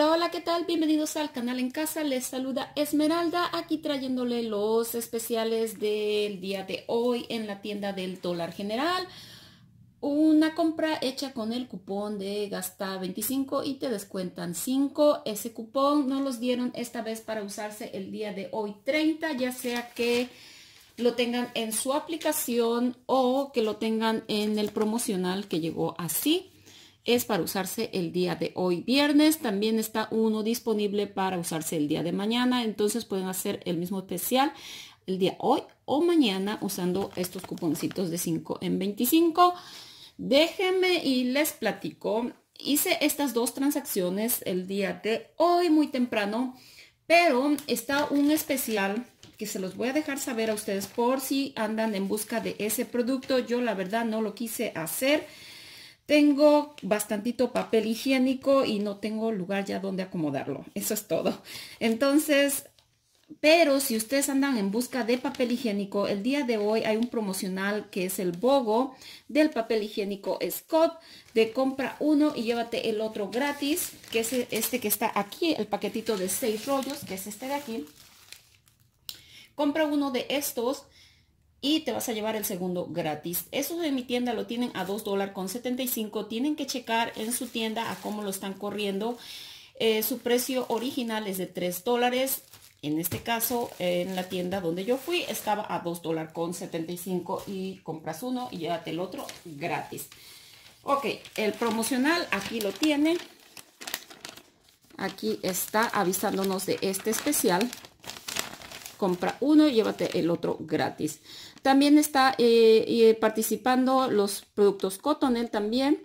Hola, hola, ¿qué tal? Bienvenidos al canal en casa. Les saluda Esmeralda, aquí trayéndole los especiales del día de hoy en la tienda del dólar general. Una compra hecha con el cupón de gasta 25 y te descuentan 5. Ese cupón no los dieron esta vez para usarse el día de hoy 30, ya sea que lo tengan en su aplicación o que lo tengan en el promocional que llegó así es para usarse el día de hoy viernes. También está uno disponible para usarse el día de mañana. Entonces pueden hacer el mismo especial el día hoy o mañana usando estos cuponcitos de 5 en 25. Déjenme y les platico. Hice estas dos transacciones el día de hoy muy temprano, pero está un especial que se los voy a dejar saber a ustedes por si andan en busca de ese producto. Yo la verdad no lo quise hacer tengo bastantito papel higiénico y no tengo lugar ya donde acomodarlo. Eso es todo. Entonces, pero si ustedes andan en busca de papel higiénico, el día de hoy hay un promocional que es el BOGO del papel higiénico Scott. De compra uno y llévate el otro gratis, que es este que está aquí, el paquetito de seis rollos, que es este de aquí. Compra uno de estos y te vas a llevar el segundo gratis. Eso de mi tienda lo tienen a $2.75. con Tienen que checar en su tienda a cómo lo están corriendo. Eh, su precio original es de 3 dólares. En este caso, en la tienda donde yo fui, estaba a 2 con y compras uno y llévate el otro gratis. Ok, el promocional aquí lo tiene. Aquí está avisándonos de este especial compra uno, y llévate el otro gratis. También está eh, eh, participando los productos Cotonel también.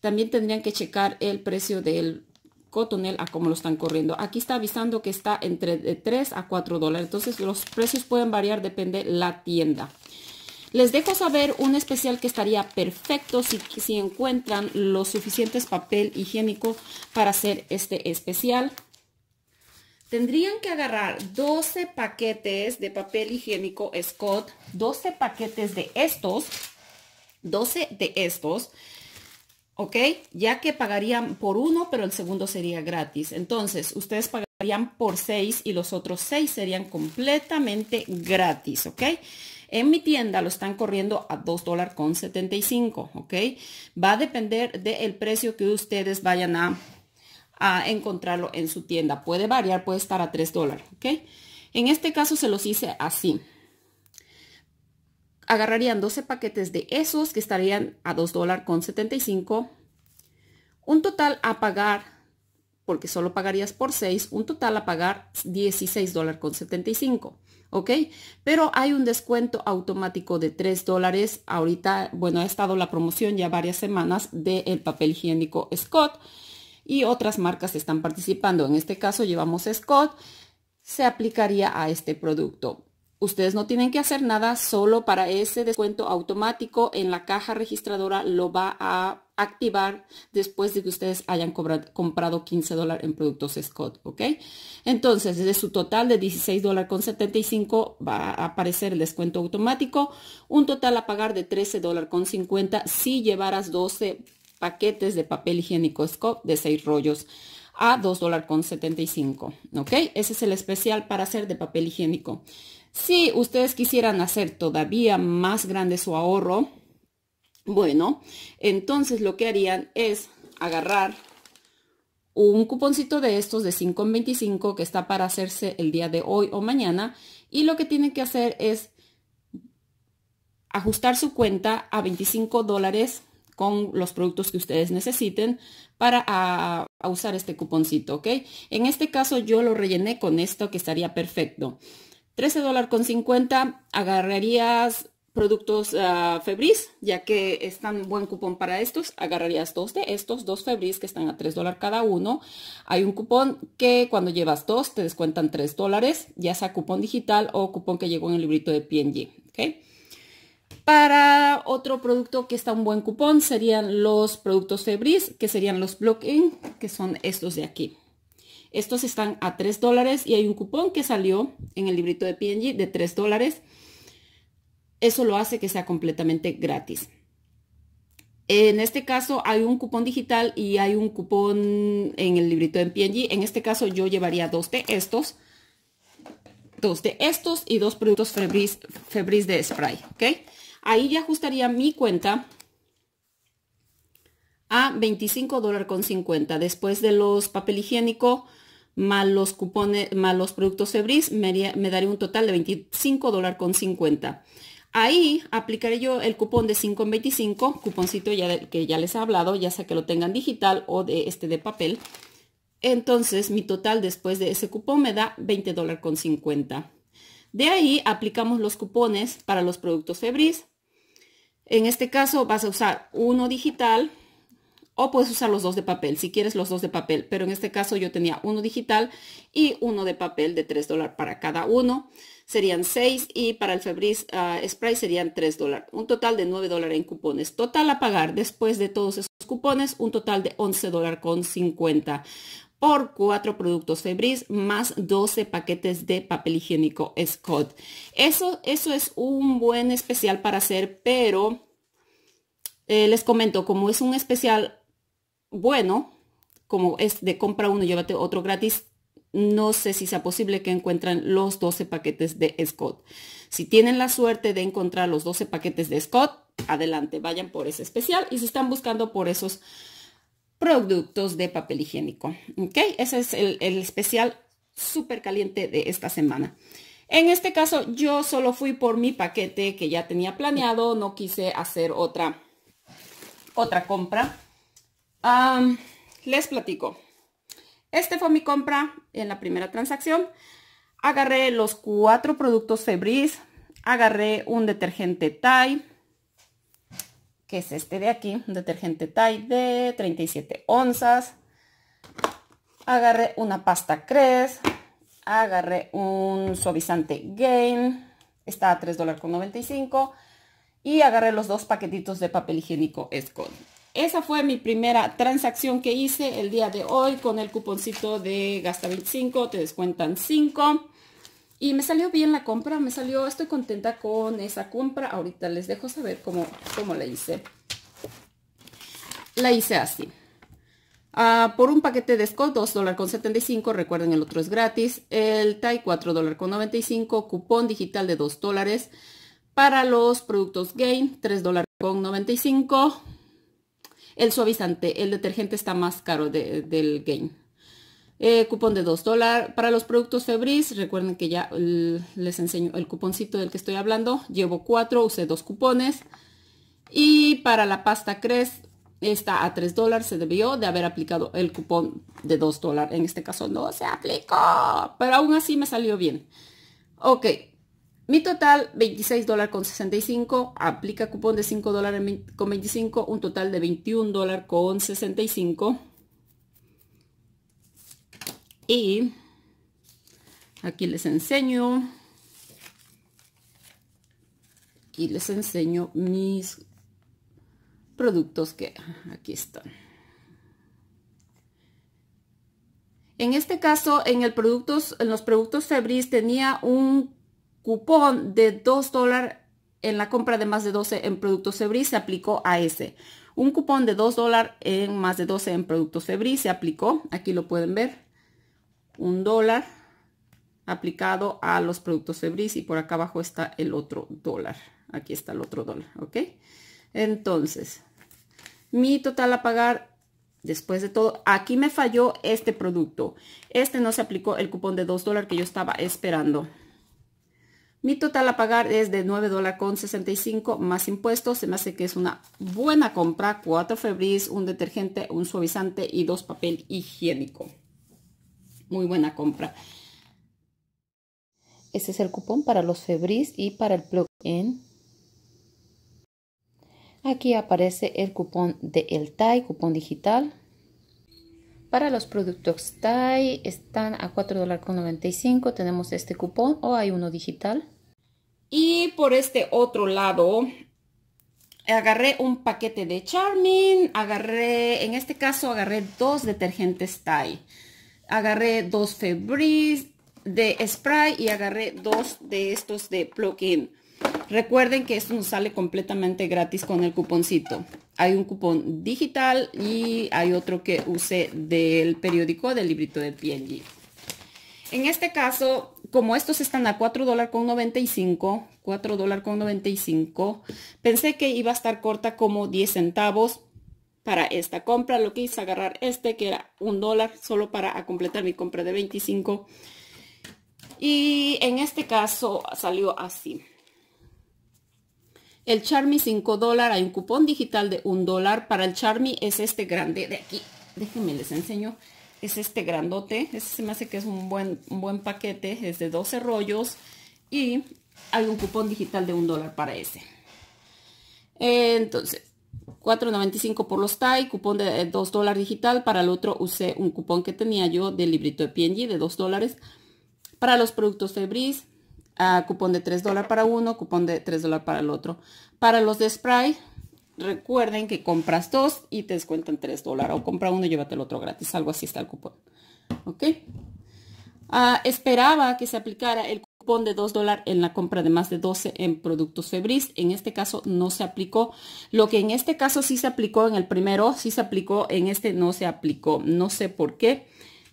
También tendrían que checar el precio del Cotonel a cómo lo están corriendo. Aquí está avisando que está entre 3 a 4 dólares. Entonces los precios pueden variar, depende la tienda. Les dejo saber un especial que estaría perfecto si, si encuentran los suficientes papel higiénico para hacer este especial. Tendrían que agarrar 12 paquetes de papel higiénico Scott, 12 paquetes de estos, 12 de estos, ¿ok? Ya que pagarían por uno, pero el segundo sería gratis. Entonces, ustedes pagarían por 6 y los otros seis serían completamente gratis, ¿ok? En mi tienda lo están corriendo a 2 dólares con 75, ¿ok? Va a depender del precio que ustedes vayan a a encontrarlo en su tienda. Puede variar, puede estar a 3 dólares, ¿ok? En este caso se los hice así. Agarrarían 12 paquetes de esos que estarían a 2 dólares con 75. Un total a pagar, porque solo pagarías por 6, un total a pagar 16 dólares con 75. ¿ok? Pero hay un descuento automático de 3 dólares. Ahorita, bueno, ha estado la promoción ya varias semanas del el papel higiénico Scott y otras marcas están participando. En este caso llevamos Scott, se aplicaría a este producto. Ustedes no tienen que hacer nada, solo para ese descuento automático en la caja registradora lo va a activar después de que ustedes hayan comprado 15 dólares en productos Scott, ¿ok? Entonces, de su total de 16 dólares con 75 va a aparecer el descuento automático, un total a pagar de 13 dólares con 50 si llevaras 12 paquetes de papel higiénico Scope de 6 rollos a con $2.75. ¿Ok? Ese es el especial para hacer de papel higiénico. Si ustedes quisieran hacer todavía más grande su ahorro, bueno, entonces lo que harían es agarrar un cuponcito de estos de 5.25 que está para hacerse el día de hoy o mañana y lo que tienen que hacer es ajustar su cuenta a 25 dólares con los productos que ustedes necesiten para usar este cuponcito, ¿ok? En este caso yo lo rellené con esto que estaría perfecto. 13 dólares con 50 agarrarías productos ah, Febris, ya que es tan buen cupón para estos, agarrarías dos de estos, dos Febris que están a 3 dólares cada uno. Hay un cupón que cuando llevas dos te descuentan 3 dólares, ya sea cupón digital o cupón que llegó en el librito de PNG. ¿ok? Para otro producto que está un buen cupón serían los productos Febris, que serían los block que son estos de aquí. Estos están a 3 dólares y hay un cupón que salió en el librito de PNG de 3 dólares. Eso lo hace que sea completamente gratis. En este caso hay un cupón digital y hay un cupón en el librito de PNG. En este caso yo llevaría dos de estos dos de estos y dos productos Febris, de spray, ¿ok? Ahí ya ajustaría mi cuenta a 25 con 50. Después de los papel higiénico, más los cupones, productos Febris, me, daría un total de 25 con 50. Ahí aplicaré yo el cupón de 5 con 25, cuponcito ya que ya les he hablado, ya sea que lo tengan digital o de este de papel. Entonces mi total después de ese cupón me da 20 con 50. De ahí aplicamos los cupones para los productos Febris. En este caso vas a usar uno digital o puedes usar los dos de papel, si quieres los dos de papel, pero en este caso yo tenía uno digital y uno de papel de 3 para cada uno, serían 6 y para el Febris ah, Spray serían 3 un total de 9 en cupones, total a pagar después de todos esos cupones, un total de 11 con 50 por cuatro productos Febris más 12 paquetes de papel higiénico Scott. Eso, eso es un buen especial para hacer, pero eh, les comento, como es un especial bueno, como es de compra uno, llévate otro gratis, no sé si sea posible que encuentren los 12 paquetes de Scott. Si tienen la suerte de encontrar los 12 paquetes de Scott, adelante, vayan por ese especial. Y si están buscando por esos productos de papel higiénico. ¿Ok? Ese es el, especial súper caliente de esta semana. En este caso, yo solo fui por mi paquete que ya tenía planeado. No quise hacer otra, otra compra. les platico. Este fue mi compra en la primera transacción. Agarré los cuatro productos Febris. Agarré un detergente Tide que es este de aquí, un detergente Tide de 37 onzas. Agarré una pasta Cres, agarré un suavizante Gain, está a $3.95 y agarré los dos paquetitos de papel higiénico Scott. Esa fue mi primera transacción que hice el día de hoy con el cuponcito de Gasta 5, te descuentan 5. Y me salió bien la compra, me salió, estoy contenta con esa compra. Ahorita les dejo saber cómo, cómo la hice. La hice así. Ah, por un paquete de Scott, 2 con 75, recuerden el otro es gratis. El TAI, 4 dólares con 95, cupón digital de 2 dólares. Para los productos Gain, 3 dólares con 95. El suavizante, el detergente está más caro del Gain. Eh, cupón de 2 dólares para los productos Febris. Recuerden que ya les enseño el cuponcito del que estoy hablando. Llevo 4, usé dos cupones. Y para la pasta Crest está a 3 dólares. Se debió de haber aplicado el cupón de 2 dólares. En este caso no se aplicó, pero aún así me salió bien. Ok, mi total $26.65. con Aplica cupón de 5 dólares con 25. Un total de $21.65. dólares con y aquí les enseño y les enseño mis productos que aquí están. En este caso, en, el productos, en los productos Febris tenía un cupón de 2 dólares en la compra de más de 12 en productos Febris, se aplicó a ese. Un cupón de 2 dólares en más de 12 en productos Febris se aplicó, aquí lo pueden ver un dólar aplicado a los productos Febris y por acá abajo está el otro dólar. Aquí está el otro dólar, ¿ok? Entonces, mi total a pagar después de todo, aquí me falló este producto. Este no se aplicó el cupón de 2 dólares que yo estaba esperando. Mi total a pagar es de 9 dólares con 65 más impuestos. Se me hace que es una buena compra. 4 febris, un detergente, un suavizante y dos papel higiénico muy buena compra. Ese es el cupón para los Febris y para el plug-in. Aquí aparece el cupón de El TAI, cupón digital. Para los productos TAI están a $4.95. Tenemos este cupón o hay uno digital. Y por este otro lado, agarré un paquete de Charmin. Agarré, en este caso, agarré dos detergentes TAI agarré dos Febreze de spray y agarré dos de estos de Plugin. Recuerden que esto nos sale completamente gratis con el cuponcito. Hay un cupón digital y hay otro que usé del periódico del librito de PNG. En este caso, como estos están a $4.95, $4.95, pensé que iba a estar corta como 10 centavos, para esta compra. Lo que hice agarrar este que era un dólar solo para completar mi compra de 25. Y en este caso salió así. El charmi 5 dólar. hay un cupón digital de un dólar. Para el charmi es este grande de aquí. Déjenme les enseño. Es este grandote. Este se me hace que es un buen, buen paquete. Es de 12 rollos. Y hay un cupón digital de un dólar para ese. Entonces, 4.95 por los TAI, cupón de 2 eh, dólares digital. Para el otro usé un cupón que tenía yo del librito de PNG de 2 dólares. Para los productos Febris, uh, ah, cupón de 3 dólares para uno, cupón de 3 dólares para el otro. Para los de Spray, recuerden que compras dos y te descuentan 3 dólares. O compra uno y llévate el otro gratis. Algo así está el cupón. ¿Ok? Ah, esperaba que se aplicara el de 2 dólares en la compra de más de 12 en productos Febris. En este caso no se aplicó. Lo que en este caso sí se aplicó en el primero, sí se aplicó, en este no se aplicó. No sé por qué,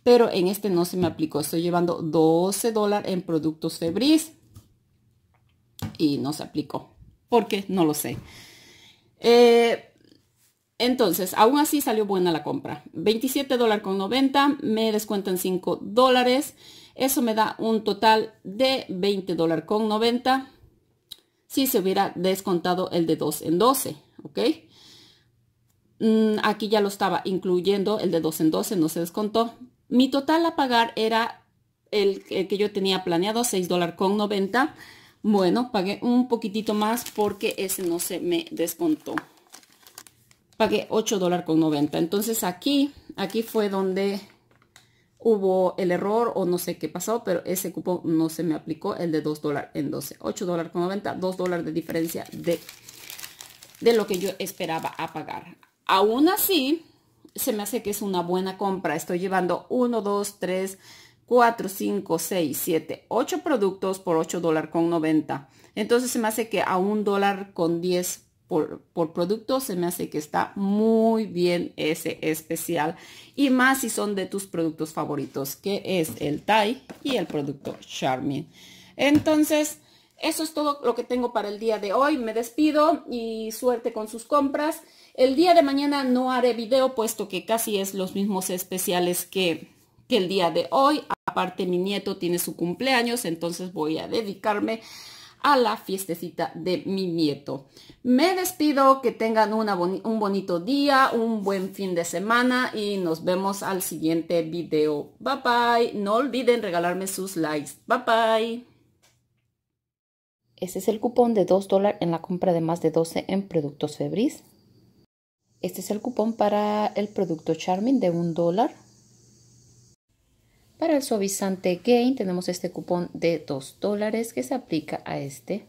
pero en este no se me aplicó. Estoy llevando 12 dólares en productos Febris y no se aplicó. porque No lo sé. Eh, entonces, aún así salió buena la compra. 27 dólares con 90, me descuentan 5 dólares. Eso me da un total de $20.90 si se hubiera descontado el de 2 en 12, ¿ok? Mm, aquí ya lo estaba incluyendo, el de 2 en 12 no se descontó. Mi total a pagar era el, que yo tenía planeado, $6.90. Bueno, pagué un poquitito más porque ese no se me descontó. Pagué $8.90. Entonces aquí, aquí fue donde hubo el error o no sé qué pasó, pero ese cupo no se me aplicó, el de 2 dólares en 12, 8 dólares con 90, 2 dólares de diferencia de, de lo que yo esperaba a pagar. Aún así, se me hace que es una buena compra. Estoy llevando 1, 2, 3, 4, 5, 6, 7, 8 productos por 8 dólares con 90. Entonces se me hace que a 1 dólar con 10 por, por, producto, se me hace que está muy bien ese especial. Y más si son de tus productos favoritos, que es el Thai y el producto Charmin. Entonces, eso es todo lo que tengo para el día de hoy. Me despido y suerte con sus compras. El día de mañana no haré video, puesto que casi es los mismos especiales que, que el día de hoy. Aparte, mi nieto tiene su cumpleaños, entonces voy a dedicarme a la fiestecita de mi nieto. Me despido, que tengan un bonito día, un buen fin de semana y nos vemos al siguiente video. Bye bye, no olviden regalarme sus likes. Bye bye. Este es el cupón de 2 dólares en la compra de más de 12 en productos Febris. Este es el cupón para el producto charming de 1 dólar. Para el suavizante Gain tenemos este cupón de 2 dólares que se aplica a este